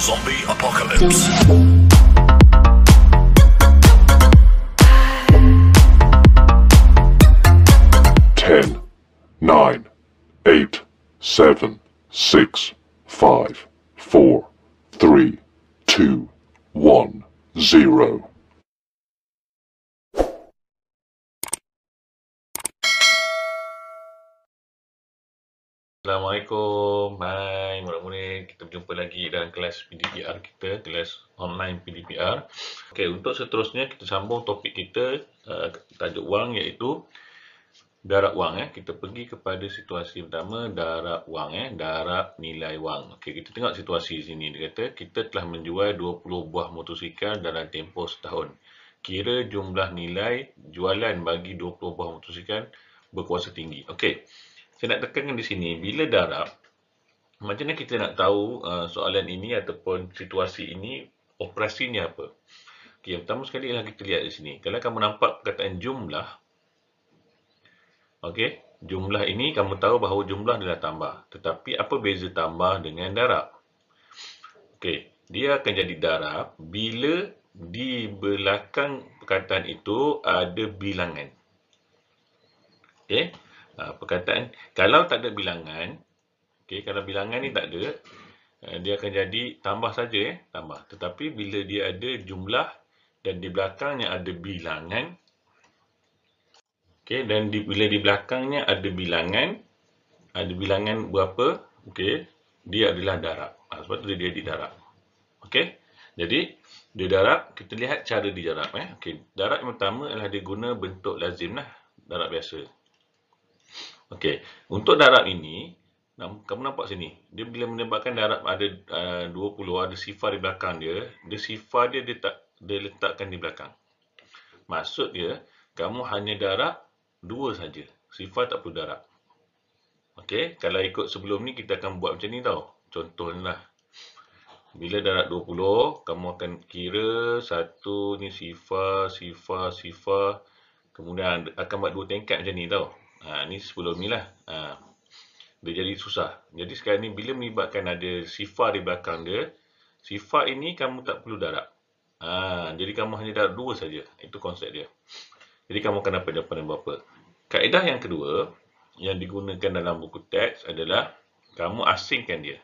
Zombie Apocalypse. Ten, nine, eight, seven, six, five, four, three, two, one, zero. Assalamualaikum. Hai, mula-mula kita berjumpa lagi dalam kelas PDPR kita, kelas online PDPR. Okey, untuk seterusnya kita sambung topik kita uh, tajuk wang iaitu darab wang eh. Kita pergi kepada situasi pertama darab wang eh, darab nilai wang. Okey, kita tengok situasi sini dia kata kita telah menjual 20 buah motosikal dalam tempoh setahun. Kira jumlah nilai jualan bagi 20 buah motosikal berkuasa tinggi. Okey saya nak tekankan di sini, bila darab, macam mana kita nak tahu uh, soalan ini ataupun situasi ini, operasinya apa? Okay, yang pertama sekali lagi kita lihat di sini. Kalau kamu nampak perkataan jumlah, okay, jumlah ini kamu tahu bahawa jumlah adalah tambah. Tetapi apa beza tambah dengan darab? Okay, dia akan jadi darab bila di belakang perkataan itu ada bilangan. Okay. Ah, perkataan kalau tak ada bilangan okey kalau bilangan ni tak ada eh, dia akan jadi tambah saja eh, tambah tetapi bila dia ada jumlah dan di belakangnya ada bilangan okey dan di, bila di belakangnya ada bilangan ada bilangan berapa okey dia adalah darab ah, sebab tu dia jadi darab okey jadi dia darab kita lihat cara dia darab eh okey darab yang pertama adalah dia guna bentuk lazim lah darab biasa Okey, untuk darab ini, kamu nampak sini. Dia bila menembakkan darab ada uh, 20, ada sifar di belakang dia. Dia sifar dia dia, tak, dia letakkan di belakang. Maksud dia, kamu hanya darab dua saja. Sifar tak perlu darab. Okey, kalau ikut sebelum ni kita akan buat macam ni tau. Contohlah. Bila darab 20, kamu akan kira satu ni sifar, sifar, sifar. Kemudian akan buat dua tingkat macam ni tau. Ha, ni sebelum ni lah. Ha, dia jadi susah. Jadi sekarang ni bila melibatkan ada sifar di belakang dia, sifar ini kamu tak perlu darab. Ha, jadi kamu hanya darab dua saja. Itu konsep dia. Jadi kamu akan dapat jawapan yang berapa. Kaedah yang kedua yang digunakan dalam buku teks adalah kamu asingkan dia.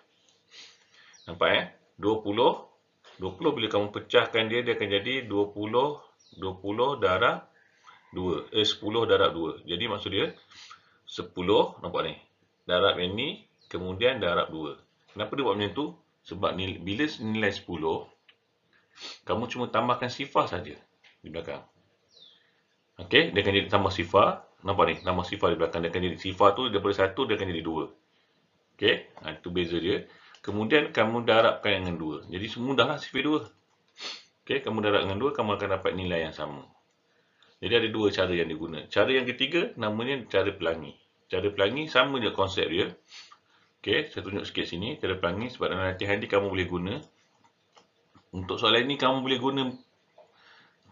Nampak eh? 20, 20 bila kamu pecahkan dia, dia akan jadi 20, 20 darab 2. Eh, 10 darab 2. Jadi maksud dia 10, nampak ni. Darab yang ni, kemudian darab 2. Kenapa dia buat macam tu? Sebab ni, bila nilai 10, kamu cuma tambahkan sifar saja di belakang. Okey, dia akan jadi tambah sifar. Nampak ni, tambah sifar di belakang. Dia akan jadi sifar tu daripada 1, dia akan jadi 2. Okey, ha, itu beza dia. Kemudian kamu darabkan dengan 2. Jadi semudahlah sifar 2. Okey, kamu darab dengan 2, kamu akan dapat nilai yang sama. Jadi ada dua cara yang diguna. Cara yang ketiga namanya cara pelangi. Cara pelangi sama je konsep dia. Okey, saya tunjuk sikit sini cara pelangi sebab dalam latihan ni kamu boleh guna. Untuk soalan ini kamu boleh guna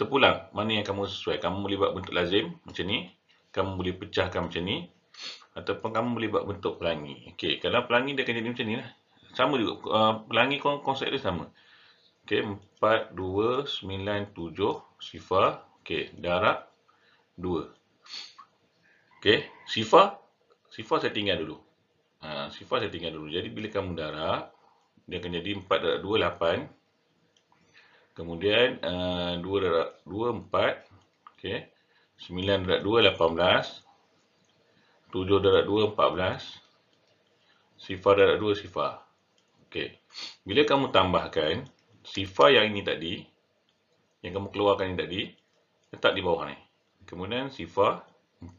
terpulang mana yang kamu sesuai. Kamu boleh buat bentuk lazim macam ni. Kamu boleh pecahkan macam ni ataupun kamu boleh buat bentuk pelangi. Okey, kalau pelangi dia akan jadi macam ni lah. Sama juga uh, pelangi konsep dia sama. Okey, 4 2 9 7 sifar Okey, darab 2. Okey, sifar sifar tinggal dulu. Ha, sifar tinggal dulu. Jadi bila kamu darat, dia akan jadi 4 darat 2 8. Lah Kemudian uh, 2 darab 2 4. Okey. 9 darab 2 18. 7 darab 2 14. Sifar darat 2 sifar. Okey. Bila kamu tambahkan sifar yang ini tadi yang kamu keluarkan ini tadi letak di bawah ni. Kemudian sifar 4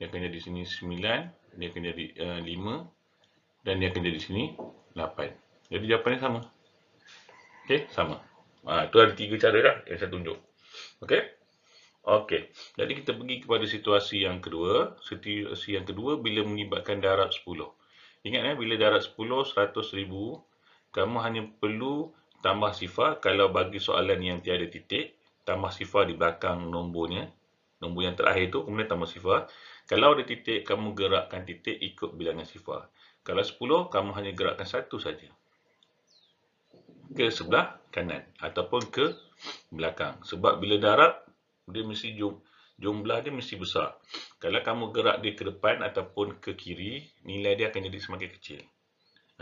dia akan jadi sini 9, dia akan jadi uh, eh, 5 dan dia akan jadi sini 8. Jadi jawapannya sama. Okey, sama. Ah tu ada tiga cara dah yang saya tunjuk. Okey. Okey. Jadi kita pergi kepada situasi yang kedua, situasi yang kedua bila melibatkan darab 10. Ingat eh bila darab 10 100,000 kamu hanya perlu tambah sifar kalau bagi soalan yang tiada titik tambah sifar di belakang nombornya nombor yang terakhir tu kemudian tambah sifar kalau ada titik kamu gerakkan titik ikut bilangan sifar kalau 10 kamu hanya gerakkan satu saja ke sebelah kanan ataupun ke belakang sebab bila darab dia mesti jum, jumlah dia mesti besar kalau kamu gerak dia ke depan ataupun ke kiri nilai dia akan jadi semakin kecil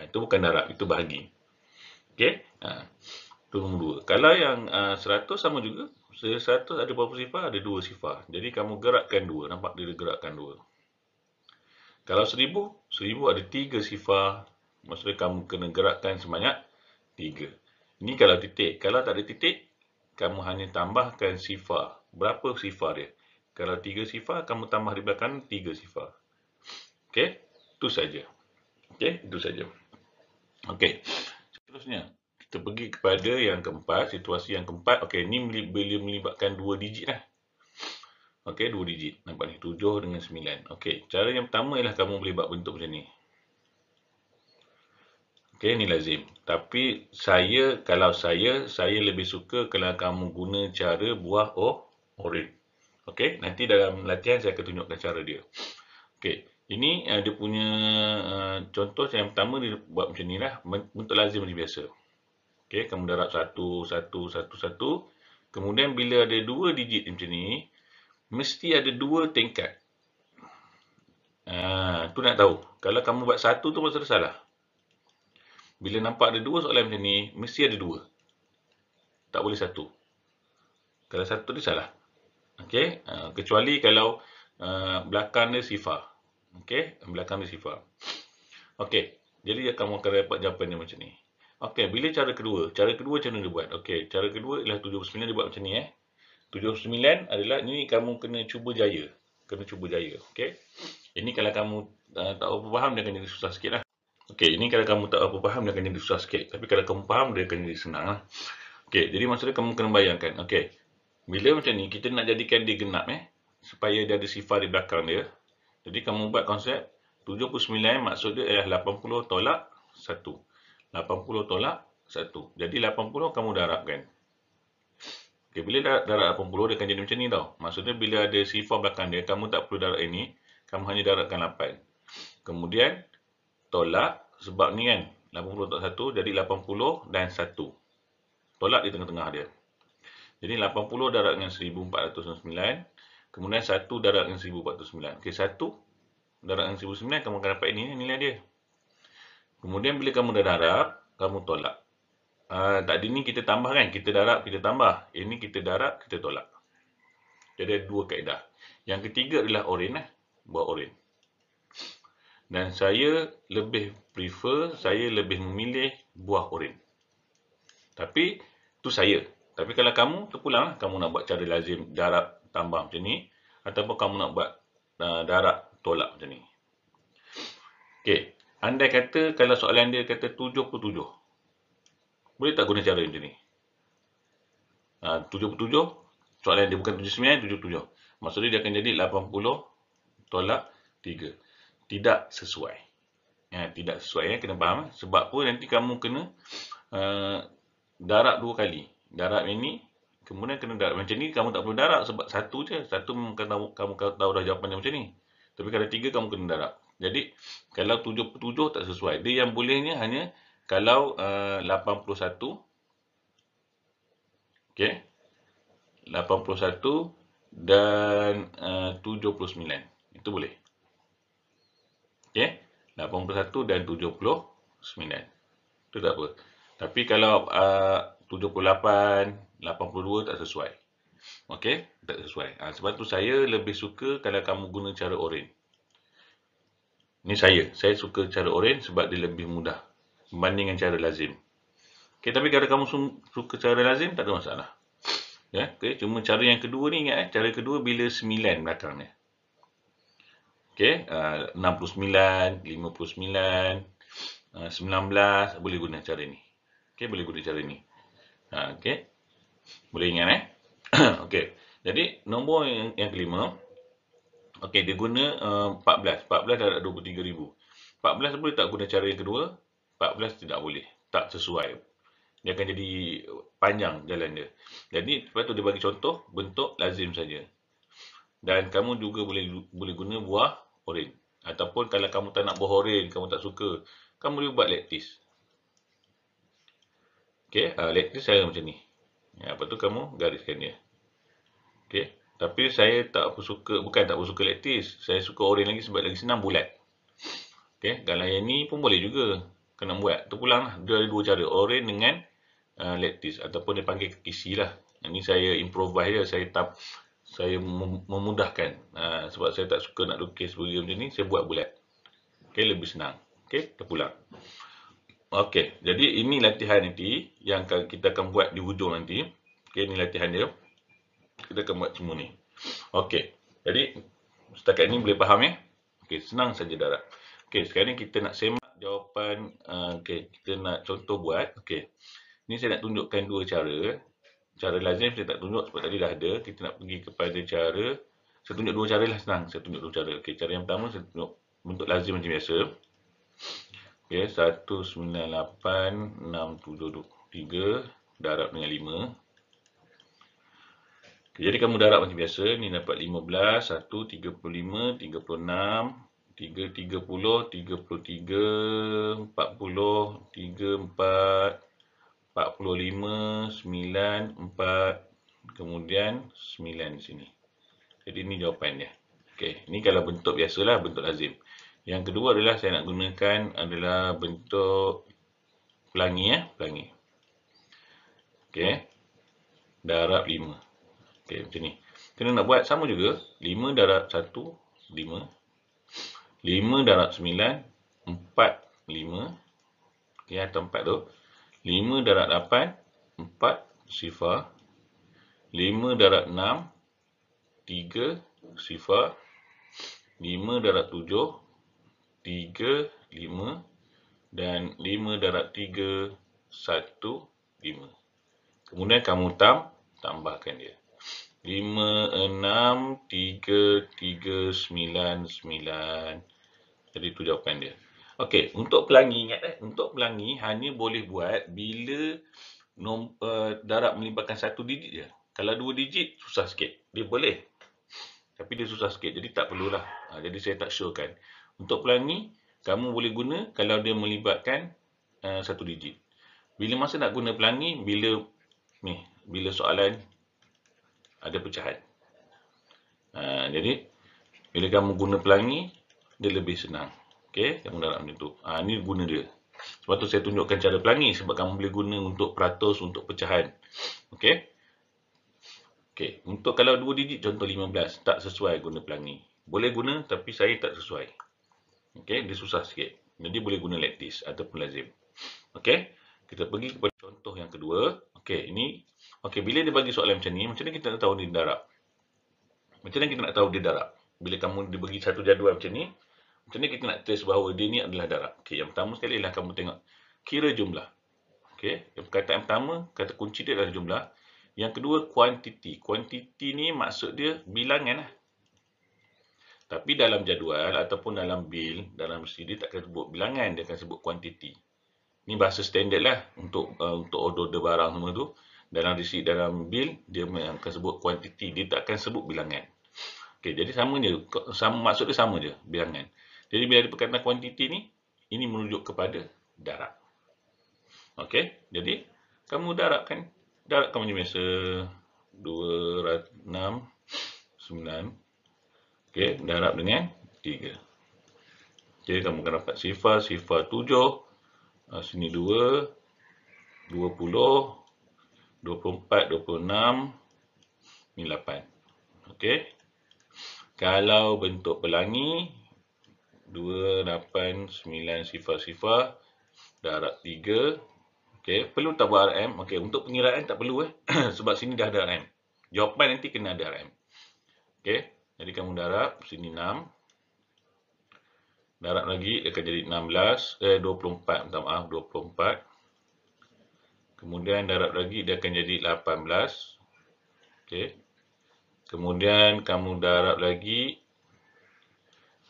nah, ha, itu bukan darab itu bahagi okey ha. Itu nombor 2. Kalau yang uh, sama juga satu ada berapa sifar? Ada dua sifar. Jadi kamu gerakkan dua. Nampak dia gerakkan dua. Kalau seribu, seribu ada tiga sifar. Maksudnya kamu kena gerakkan sebanyak tiga. Ini kalau titik. Kalau tak ada titik, kamu hanya tambahkan sifar. Berapa sifar dia? Kalau tiga sifar, kamu tambah di belakang tiga sifar. Okey? Itu saja. Okey? Itu saja. Okey. Seterusnya. Kita pergi kepada yang keempat, situasi yang keempat. Okey, ni boleh melibatkan dua digit lah. Okey, dua digit. Nampak ni, tujuh dengan sembilan. Okey, cara yang pertama ialah kamu boleh buat bentuk macam ni. Okey, ni lazim. Tapi saya, kalau saya, saya lebih suka kalau kamu guna cara buah oh, orin. Okey, nanti dalam latihan saya akan tunjukkan cara dia. Okey. Ini ada eh, punya uh, contoh yang pertama dia buat macam ni lah. Bentuk lazim macam biasa. Okey, kamu darab 1, 1, 1, 1. Kemudian bila ada dua digit macam ni, mesti ada dua tingkat. Ha, tu nak tahu. Kalau kamu buat satu tu pun salah. Bila nampak ada dua soalan macam ni, mesti ada dua. Tak boleh satu. Kalau satu tu salah. Okey, ha, kecuali kalau uh, belakang dia sifar. Okey, belakang dia sifar. Okey, jadi kamu akan dapat jawapan macam ni. Okey, bila cara kedua? Cara kedua macam mana dia buat? Okey, cara kedua ialah 79 dia buat macam ni eh. 79 adalah ni kamu kena cuba jaya. Kena cuba jaya. Okey. Ini kalau kamu uh, tak apa faham dia akan jadi susah sikit lah. Okey, ini kalau kamu tak apa faham dia akan jadi susah sikit. Tapi kalau kamu faham dia akan jadi senang lah. Okey, jadi maksudnya kamu kena bayangkan. Okey, bila macam ni kita nak jadikan dia genap eh. Supaya dia ada sifar di belakang dia. Jadi kamu buat konsep 79 maksudnya dia ialah 80 tolak 1. 80 tolak 1. Jadi 80 kamu darabkan. Okay, bila darab 80 dia akan jadi macam ni tau. Maksudnya bila ada sifar belakang dia, kamu tak perlu darab ini. Kamu hanya darabkan 8. Kemudian tolak sebab ni kan 80 tolak 1 jadi 80 dan 1. Tolak di tengah-tengah dia. Jadi 80 darab dengan 1409. Kemudian 1 darab dengan 1409. Okey 1 darab dengan 1409 kamu akan dapat ini nilai dia. Kemudian bila kamu dah darab, kamu tolak. Uh, ah, tadi ni kita tambah kan? Kita darab, kita tambah. Ini kita darab, kita tolak. Jadi ada dua kaedah. Yang ketiga adalah orin. Eh? Buat orin. Dan saya lebih prefer, saya lebih memilih buah orin. Tapi, tu saya. Tapi kalau kamu, terpulang lah. Kamu nak buat cara lazim darab, tambah macam ni. Ataupun kamu nak buat uh, darab, tolak macam ni. Okay. Andai kata kalau soalan dia kata 77. Boleh tak guna cara macam ni? Ha, uh, 77. Soalan dia bukan 79, 77. Maksudnya dia akan jadi 80 tolak 3. Tidak sesuai. Ya, tidak sesuai. Ya. Kena faham. Eh. Sebab apa nanti kamu kena uh, ha, darab dua kali. Darab ini Kemudian kena darab. Macam ni kamu tak perlu darab. Sebab satu je. Satu kamu, kamu tahu dah jawapannya macam ni. Tapi kalau tiga kamu kena darab. Jadi kalau 77 tak sesuai. Dia yang bolehnya hanya kalau uh, 81. Okey. 81 dan uh, 79. Itu boleh. Okey. 81 dan 79. Itu tak apa. Tapi kalau uh, 78, 82 tak sesuai. Okey. Tak sesuai. Ha, sebab tu saya lebih suka kalau kamu guna cara orange. Ini saya. Saya suka cara orange sebab dia lebih mudah. Berbanding dengan cara lazim. Okay, tapi kalau kamu suka cara lazim, tak ada masalah. Yeah, okay. Cuma cara yang kedua ni ingat eh. Cara kedua bila 9 belakang ni. Okay. Uh, 69, 59, uh, 19. Boleh guna cara ni. Okay, boleh guna cara ni. Uh, ah, okay. Boleh ingat eh. okay. Jadi, nombor yang, yang kelima. Okey, dia guna uh, 14. 14 dah ada 23,000. 14 boleh tak guna cara yang kedua? 14 tidak boleh. Tak sesuai. Dia akan jadi panjang jalan dia. Jadi, lepas tu dia bagi contoh, bentuk lazim saja. Dan kamu juga boleh boleh guna buah oren. Ataupun kalau kamu tak nak buah oren, kamu tak suka, kamu boleh buat lettuce. Okey, uh, lettuce saya macam ni. Ya, lepas tu kamu gariskan dia. Okey. Tapi saya tak suka, bukan tak suka lettuce. Saya suka orange lagi sebab lagi senang bulat. Okay, kalau yang ni pun boleh juga. Kena buat. Terpulang lah. Dia ada dua cara. Orange dengan uh, lettuce. Ataupun dia panggil kekisi lah. Yang ni saya improvise je. Saya tap, saya memudahkan. Uh, sebab saya tak suka nak lukis burger macam ni. Saya buat bulat. Okay, lebih senang. Okay, terpulang. Okay, jadi ini latihan nanti. Yang kita akan buat di hujung nanti. Okay, ini latihan dia kita akan buat cuma ni. Okey. Jadi setakat ni boleh faham ya? Okey, senang saja darab. Okey, sekarang ni kita nak semak jawapan uh, okey, kita nak contoh buat. Okey. Ni saya nak tunjukkan dua cara. Cara lazim saya tak tunjuk sebab tadi dah ada. Kita nak pergi kepada cara saya tunjuk dua cara lah senang. Saya tunjuk dua cara. Okey, cara yang pertama saya tunjuk bentuk lazim macam biasa. Okey, 1 9 8 6 7 2 3 darab dengan 5. Okay, jadi kamu darab macam biasa. Ni dapat 15, 1, 35, 36, 3, 30, 33, 40, 3, 4, 45, 9, 4, kemudian 9 di sini. Jadi ni jawapannya. Okey, ni kalau bentuk biasalah, bentuk lazim. Yang kedua adalah saya nak gunakan adalah bentuk pelangi ya, pelangi. Okey. Darab 5. Okey, macam ni. Kena nak buat sama juga. 5 darab 1, 5. 5 darab 9, 4, 5. Okey, atas 4 tu. 5 darab 8, 4, sifar. 5 darab 6, 3, sifar. 5 darab 7, 3, 5. Dan 5 darab 3, 1, 5. Kemudian kamu tam, tambahkan dia lima enam tiga tiga sembilan sembilan. Jadi tu jawapan dia. Okey, untuk pelangi ingat eh, untuk pelangi hanya boleh buat bila nom, uh, darab melibatkan satu digit je. Kalau dua digit susah sikit. Dia boleh. Tapi dia susah sikit. Jadi tak perlulah. Ha, jadi saya tak syorkan. Untuk pelangi, kamu boleh guna kalau dia melibatkan uh, satu digit. Bila masa nak guna pelangi, bila ni, bila soalan ada pecahan. Ha, jadi bila kamu guna pelangi dia lebih senang. Okey, kamu dalam macam tu. Ha, ini guna dia. Sebab tu saya tunjukkan cara pelangi sebab kamu boleh guna untuk peratus untuk pecahan. Okey. Okey, untuk kalau 2 digit contoh 15 tak sesuai guna pelangi. Boleh guna tapi saya tak sesuai. Okey, dia susah sikit. Jadi boleh guna lattice ataupun lazim. Okey, kita pergi kepada contoh yang kedua. Okey, ini Okey, bila dia bagi soalan macam ni, macam mana kita nak tahu dia darab? Macam mana kita nak tahu dia darab? Bila kamu diberi satu jadual macam ni, macam mana kita nak test bahawa dia ni adalah darab? Okey, yang pertama sekali ialah kamu tengok kira jumlah. Okey, yang kata yang pertama, kata kunci dia adalah jumlah. Yang kedua, kuantiti. Kuantiti ni maksud dia bilangan lah. Tapi dalam jadual ataupun dalam bil, dalam mesti dia tak sebut bilangan, dia akan sebut kuantiti. Ni bahasa standard lah untuk, uh, untuk order barang semua tu dalam receipt dalam bil dia akan sebut quantity dia tak akan sebut bilangan okey jadi sama je sama maksud dia sama je bilangan jadi bila ada perkataan quantity ni ini merujuk kepada darab okey jadi kamu darabkan darab kamu punya meja 269 okey darab dengan 3 jadi kamu akan dapat sifar sifar 7 ah, sini dua puluh 24, 26, 8. Okey. Kalau bentuk pelangi, 2, 9 sifar-sifar, darab 3. Okey, perlu tabung RM. Okey, untuk pengiraan tak perlu eh. Sebab sini dah ada RM. Jawapan nanti kena ada RM. Okey, jadi kamu darab sini 6. Darab lagi, akan jadi 16. Eh, 24, minta maaf. 24. Kemudian darab lagi dia akan jadi 18. Okey. Kemudian kamu darab lagi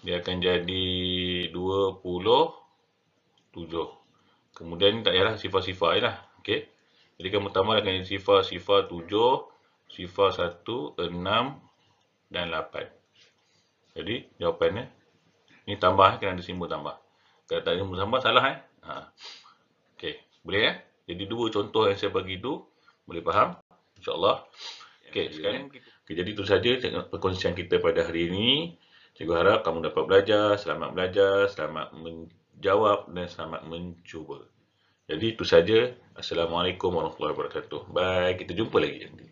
dia akan jadi 27. Kemudian tak yalah sifar-sifar jelah. Okey. Jadi kamu tambah dengan sifar-sifar 7, sifar 1, 6 dan 8. Jadi jawapannya ni tambah eh, kena ada simbol tambah. Kalau tak ada simbol tambah salah eh. Ha. Okey, boleh eh? Ya? Jadi dua contoh yang saya bagi tu boleh faham insya-Allah. Ya, Okey sekarang. Okay, jadi itu saja perkongsian kita pada hari ini. Saya harap kamu dapat belajar, selamat belajar, selamat menjawab dan selamat mencuba. Jadi itu saja. Assalamualaikum warahmatullahi wabarakatuh. Bye, kita jumpa lagi nanti.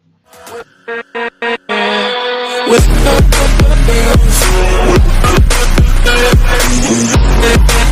With the